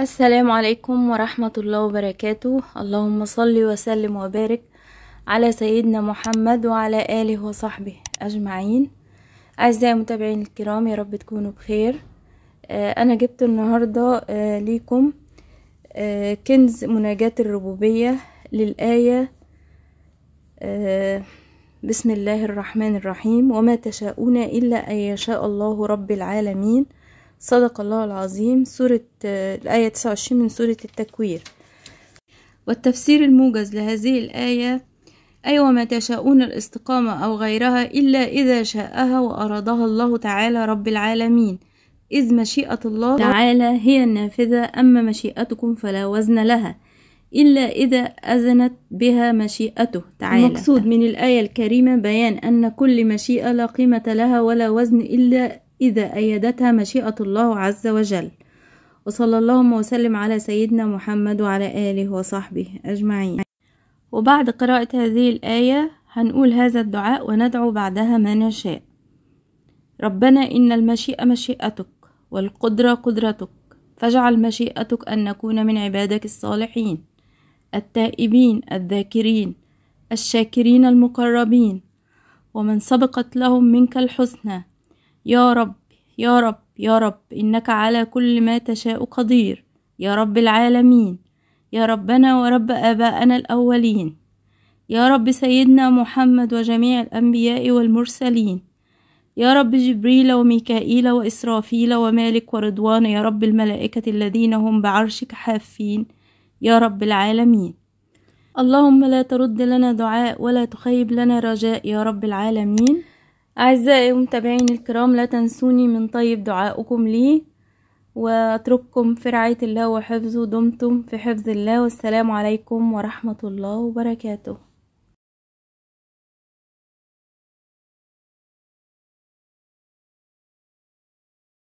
السلام عليكم ورحمة الله وبركاته اللهم صل وسلم وبارك على سيدنا محمد وعلى آله وصحبه أجمعين أعزائي المتابعين الكرام يا رب تكونوا بخير آه، أنا جبت النهاردة آه، ليكم آه، كنز مناجاة الربوبية للآية بسم الله الرحمن الرحيم وما تشاءون إلا أن يشاء الله رب العالمين صدق الله العظيم سورة الآية 29 من سورة التكوير والتفسير الموجز لهذه الآية أي أيوة وما تشاءون الاستقامة أو غيرها إلا إذا شاءها وأرادها الله تعالى رب العالمين إذ مشيئة الله تعالى هي النافذة أما مشيئتكم فلا وزن لها إلا إذا أذنت بها مشيئته تعالى المقصود من الآية الكريمة بيان أن كل مشيئة لا قيمة لها ولا وزن إلا إذا أيدتها مشيئة الله عز وجل وصلى اللهم وسلم على سيدنا محمد وعلى آله وصحبه أجمعين وبعد قراءة هذه الآية هنقول هذا الدعاء وندعو بعدها ما نشاء ربنا إن المشيئة مشيئتك والقدرة قدرتك فاجعل مشيئتك أن نكون من عبادك الصالحين التائبين الذاكرين الشاكرين المقربين ومن سبقت لهم منك الحسنى يا رب يا رب يا رب إنك على كل ما تشاء قدير يا رب العالمين يا ربنا ورب آبائنا الأولين يا رب سيدنا محمد وجميع الأنبياء والمرسلين يا رب جبريل وميكائيل وإسرافيل ومالك ورضوان يا رب الملائكة الذين هم بعرشك حافين يا رب العالمين اللهم لا ترد لنا دعاء ولا تخيب لنا رجاء يا رب العالمين أعزائي المتابعين الكرام لا تنسوني من طيب دعائكم لي وأترككم في رعاية الله وحفظه دمتم في حفظ الله والسلام عليكم ورحمة الله وبركاته